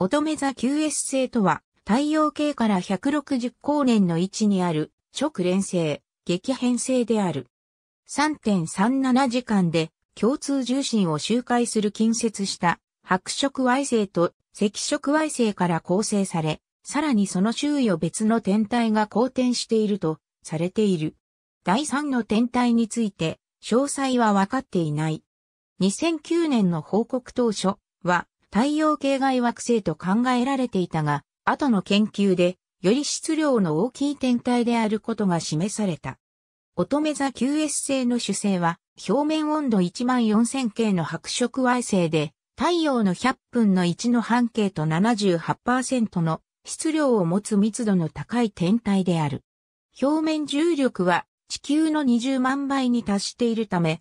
乙女座 QS 星とは、太陽系から160光年の位置にある、直連星、激変星である。3.37時間で、共通重心を周回する近接した、白色矮星と赤色矮星から構成され、さらにその周囲を別の天体が交転していると、されている。第3の天体について、詳細は分かっていない。2009年の報告当初は、太陽系外惑星と考えられていたが、後の研究で、より質量の大きい天体であることが示された。乙女座 QS 星の主星は、表面温度14000系の白色矮星で、太陽の100分の1の半径と78%の質量を持つ密度の高い天体である。表面重力は地球の20万倍に達しているため、